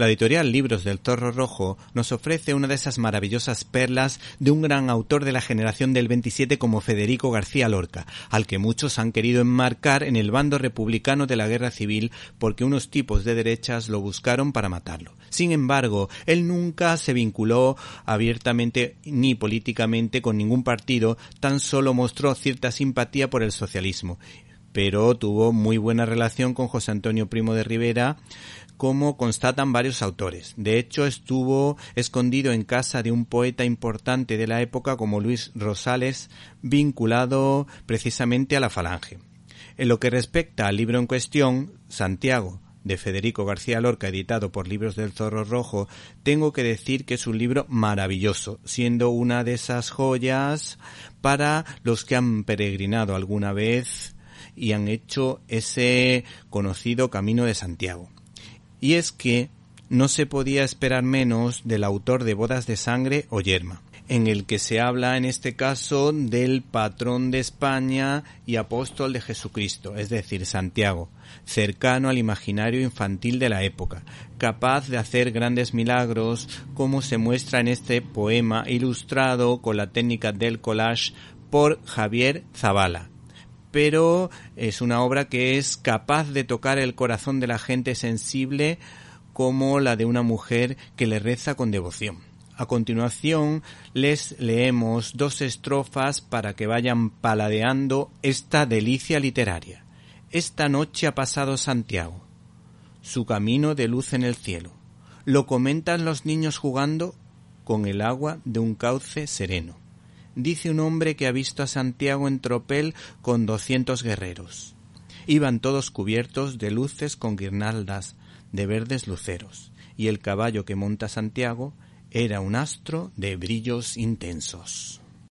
La editorial Libros del Torro Rojo nos ofrece una de esas maravillosas perlas de un gran autor de la generación del 27 como Federico García Lorca, al que muchos han querido enmarcar en el bando republicano de la guerra civil porque unos tipos de derechas lo buscaron para matarlo. Sin embargo, él nunca se vinculó abiertamente ni políticamente con ningún partido, tan solo mostró cierta simpatía por el socialismo pero tuvo muy buena relación con José Antonio Primo de Rivera, como constatan varios autores. De hecho, estuvo escondido en casa de un poeta importante de la época como Luis Rosales, vinculado precisamente a la falange. En lo que respecta al libro en cuestión, Santiago, de Federico García Lorca, editado por Libros del Zorro Rojo, tengo que decir que es un libro maravilloso, siendo una de esas joyas para los que han peregrinado alguna vez y han hecho ese conocido Camino de Santiago. Y es que no se podía esperar menos del autor de Bodas de Sangre o Yerma, en el que se habla en este caso del patrón de España y apóstol de Jesucristo, es decir, Santiago, cercano al imaginario infantil de la época, capaz de hacer grandes milagros como se muestra en este poema ilustrado con la técnica del collage por Javier Zavala pero es una obra que es capaz de tocar el corazón de la gente sensible como la de una mujer que le reza con devoción. A continuación les leemos dos estrofas para que vayan paladeando esta delicia literaria. Esta noche ha pasado Santiago, su camino de luz en el cielo. Lo comentan los niños jugando con el agua de un cauce sereno dice un hombre que ha visto a Santiago en tropel con doscientos guerreros. Iban todos cubiertos de luces con guirnaldas de verdes luceros, y el caballo que monta Santiago era un astro de brillos intensos.